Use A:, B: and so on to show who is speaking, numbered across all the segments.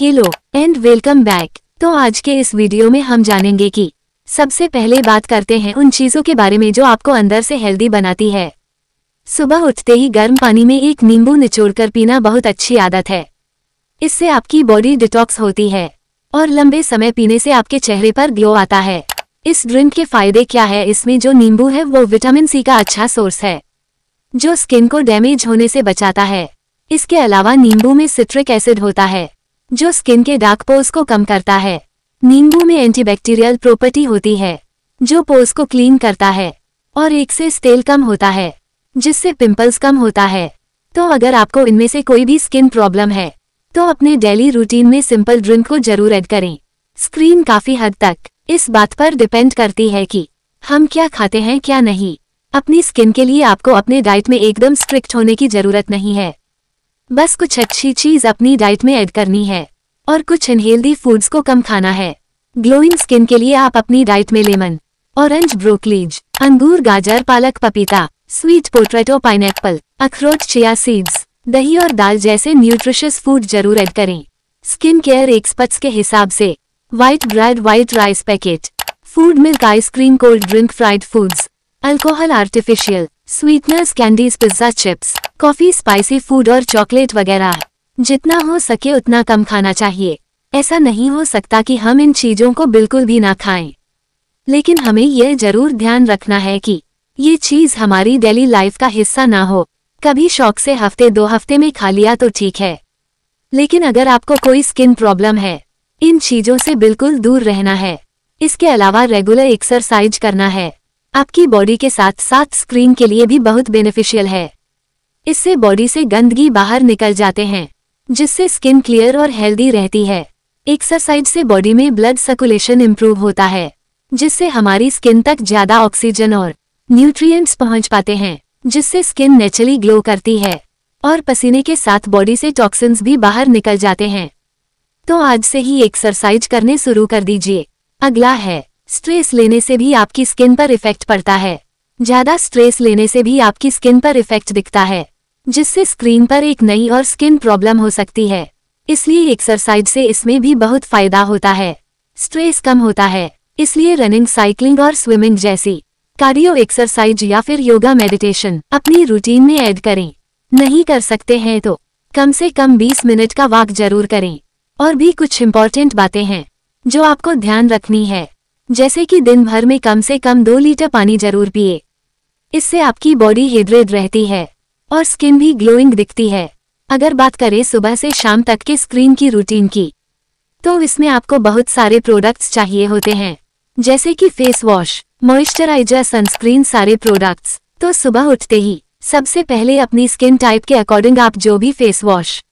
A: hello and welcome back तो आज के इस वीडियो में हम जानेंगे कि सबसे पहले बात करते हैं उन चीज़ों के बारे में जो आपको अंदर से हेल्दी बनाती है सुबह उठते ही गर्म पानी में एक नींबू निचोड़कर पीना बहुत अच्छी आदत है इससे आपकी बॉडी डिटॉक्स होती है और लंबे समय पीने से आपके चेहरे पर ग्लो आता है इस ड्रिंक के फायदे क्या है इसमें जो नींबू है वो विटामिन सी का अच्छा सोर्स है जो स्किन को डैमेज होने से बचाता है इसके अलावा नींबू में सिट्रिक एसिड होता है जो स्किन के डार्क पोर्स को कम करता है नींबू में एंटीबैक्टीरियल प्रॉपर्टी होती है जो पोज को क्लीन करता है और एक से स्टेल कम होता है जिससे पिंपल्स कम होता है तो अगर आपको इनमें से कोई भी स्किन प्रॉब्लम है तो अपने डेली रूटीन में सिंपल ड्रिंक को जरूर ऐड करें स्क्रीन काफी हद तक इस बात पर डिपेंड करती है कि हम क्या खाते हैं क्या नहीं अपनी स्किन के लिए आपको अपने डाइट में एकदम स्ट्रिक्ट होने की जरूरत नहीं है बस कुछ अच्छी चीज अपनी डाइट में ऐड करनी है और कुछ अनहेल्दी फूड्स को कम खाना है ग्लोइंग स्किन के लिए आप अपनी डाइट में लेमन ऑरेंज ब्रोकलीज अंगूर गाजर पालक पपीता स्वीट पोट्रेटो पाइन अखरोट चिया सीड्स दही और दाल जैसे न्यूट्रिशियस फूड जरूर ऐड करें स्किन केयर एक्सपर्ट्स के हिसाब से white bread white rice packet food milk ice cream cold drink fried foods alcohol artificial sweeteners candies pizza chips coffee spicy food और चॉकलेट वगैरह जितना हो सके उतना कम खाना चाहिए ऐसा नहीं हो सकता कि हम इन चीज़ों को बिल्कुल भी ना खाएं लेकिन हमें यह जरूर ध्यान रखना है कि ये चीज़ हमारी डेली लाइफ का हिस्सा ना हो कभी शौक से हफ्ते दो हफ्ते में खा लिया तो ठीक है लेकिन अगर आपको कोई स्किन प्रॉब्लम है इन चीज़ों से बिल्कुल दूर रहना है इसके अलावा रेगुलर एक्सरसाइज करना है आपकी बॉडी के साथ साथ स्क्रीन के लिए भी बहुत बेनिफिशियल है इससे बॉडी से गंदगी बाहर निकल जाते हैं जिससे स्किन क्लियर और हेल्दी रहती है एक्सरसाइज से बॉडी में ब्लड सर्कुलेशन इम्प्रूव होता है जिससे हमारी स्किन तक ज्यादा ऑक्सीजन और न्यूट्रिएंट्स पहुंच पाते हैं जिससे स्किन नेचुरली ग्लो करती है और पसीने के साथ बॉडी से टॉक्सिन्स भी बाहर निकल जाते हैं तो आज से ही एक्सरसाइज करने शुरू कर दीजिए अगला है स्ट्रेस लेने से भी आपकी स्किन पर इफेक्ट पड़ता है ज्यादा स्ट्रेस लेने से भी आपकी स्किन पर इफेक्ट दिखता है जिससे स्क्रीन पर एक नई और स्किन प्रॉब्लम हो सकती है इसलिए एक्सरसाइज से इसमें भी बहुत फायदा होता है स्ट्रेस कम होता है इसलिए रनिंग साइकिलिंग और स्विमिंग जैसी कार्डियो एक्सरसाइज या फिर योगा मेडिटेशन अपनी रूटीन में ऐड करें नहीं कर सकते हैं तो कम से कम 20 मिनट का वॉक जरूर करें और भी कुछ इम्पोर्टेंट बातें हैं जो आपको ध्यान रखनी है जैसे कि दिन भर में कम से कम दो लीटर पानी जरूर पिए इससे आपकी बॉडी हिड्रेड रहती है और स्किन भी ग्लोइंग दिखती है अगर बात करें सुबह से शाम तक के स्क्रीन की रूटीन की तो इसमें आपको बहुत सारे प्रोडक्ट्स चाहिए होते हैं जैसे कि फेस वॉश मॉइस्चराइजर सनस्क्रीन सारे प्रोडक्ट्स तो सुबह उठते ही सबसे पहले अपनी स्किन टाइप के अकॉर्डिंग आप जो भी फेस वॉश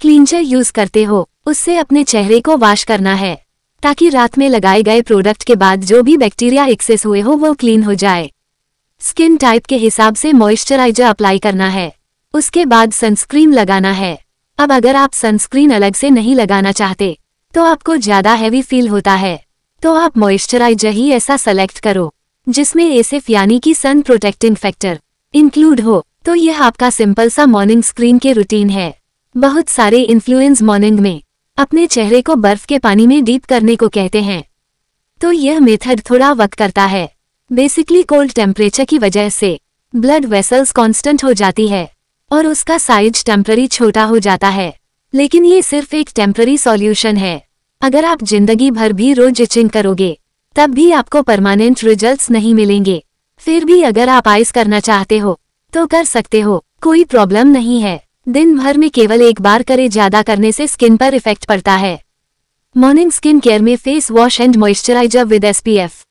A: क्लींजर यूज करते हो उससे अपने चेहरे को वॉश करना है ताकि रात में लगाए गए प्रोडक्ट के बाद जो भी बैक्टीरिया एक्सेस हुए हो वो क्लीन हो जाए स्किन टाइप के हिसाब से मॉइस्चराइजर अप्लाई करना है उसके बाद सनस्क्रीन लगाना है अब अगर आप सनस्क्रीन अलग से नहीं लगाना चाहते तो आपको ज़्यादा हैवी फील होता है तो आप मॉइस्चराइजर ही ऐसा सेलेक्ट करो जिसमें एसिफ यानी कि सन प्रोटेक्टिंग फैक्टर इंक्लूड हो तो यह आपका सिंपल सा मॉर्निंग स्क्रीन के रूटीन है बहुत सारे इन्फ्लुएंस मॉर्निंग में अपने चेहरे को बर्फ के पानी में डीप करने को कहते हैं तो यह मेथड थोड़ा वक्त करता है बेसिकली कोल्ड टेम्परेचर की वजह से ब्लड वेसल्स कांस्टेंट हो जाती है और उसका साइज टेम्प्ररी छोटा हो जाता है लेकिन ये सिर्फ एक टेम्प्ररी सॉल्यूशन है अगर आप जिंदगी भर भी रोज इचिंग करोगे तब भी आपको परमानेंट रिजल्ट्स नहीं मिलेंगे फिर भी अगर आप आइस करना चाहते हो तो कर सकते हो कोई प्रॉब्लम नहीं है दिन भर में केवल एक बार करे ज्यादा करने से स्किन पर इफेक्ट पड़ता है मॉर्निंग स्किन केयर में face wash and moisturiser with SPF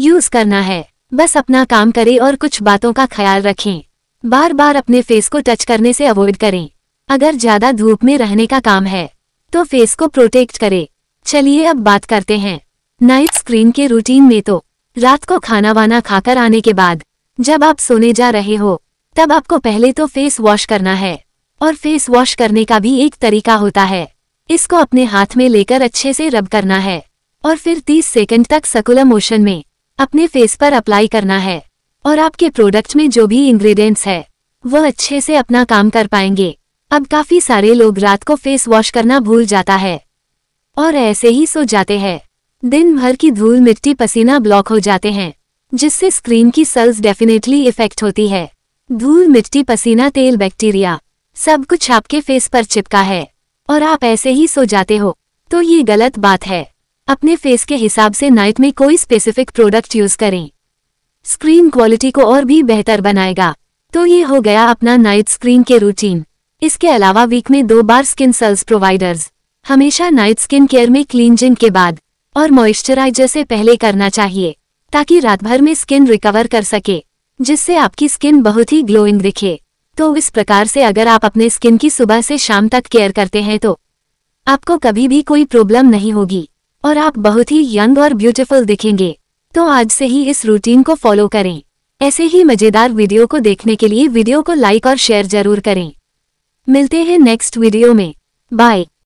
A: use करना है बस अपना काम करें और कुछ बातों का ख्याल रखें बार बार अपने फेस को टच करने से अवॉइड करें अगर ज्यादा धूप में रहने का काम है तो फेस को प्रोटेक्ट करें चलिए अब बात करते हैं नाइट स्क्रीन के रूटीन में तो रात को खाना वाना खाकर आने के बाद जब आप सोने जा रहे हो तब आपको पहले तो फेस वॉश करना है और फेस वॉश करने का भी एक तरीका होता है इसको अपने हाथ में लेकर अच्छे से रब करना है और फिर 30 सेकंड तक सकुलर मोशन में अपने फेस पर अप्लाई करना है और आपके प्रोडक्ट में जो भी इंग्रेडिएंट्स है वो अच्छे से अपना काम कर पाएंगे अब काफी सारे लोग रात को फेस वॉश करना भूल जाता है और ऐसे ही सो जाते हैं दिन भर की धूल मिट्टी पसीना ब्लॉक हो जाते हैं जिससे स्क्रीन की सेल्स डेफिनेटली इफेक्ट होती है धूल मिट्टी पसीना तेल बैक्टीरिया सब कुछ आपके फेस पर चिपका है और आप ऐसे ही सो जाते हो तो ये गलत बात है अपने फेस के हिसाब से नाइट में कोई स्पेसिफिक प्रोडक्ट यूज करें स्क्रीन क्वालिटी को और भी बेहतर बनाएगा तो ये हो गया अपना नाइट स्क्रीन के रूटीन इसके अलावा वीक में दो बार स्किन सेल्स प्रोवाइडर्स हमेशा नाइट स्किन केयर में क्लींजिंग के बाद और मॉइस्चराइजर से पहले करना चाहिए ताकि रात भर में स्किन रिकवर कर सके जिससे आपकी स्किन बहुत ही ग्लोइंग दिखे तो इस प्रकार से अगर आप अपने स्किन की सुबह से शाम तक केयर करते हैं तो आपको कभी भी कोई प्रॉब्लम नहीं होगी और आप बहुत ही यंग और ब्यूटीफुल दिखेंगे तो आज से ही इस रूटीन को फॉलो करें ऐसे ही मज़ेदार वीडियो को देखने के लिए वीडियो को लाइक और शेयर जरूर करें मिलते हैं नेक्स्ट वीडियो में बाय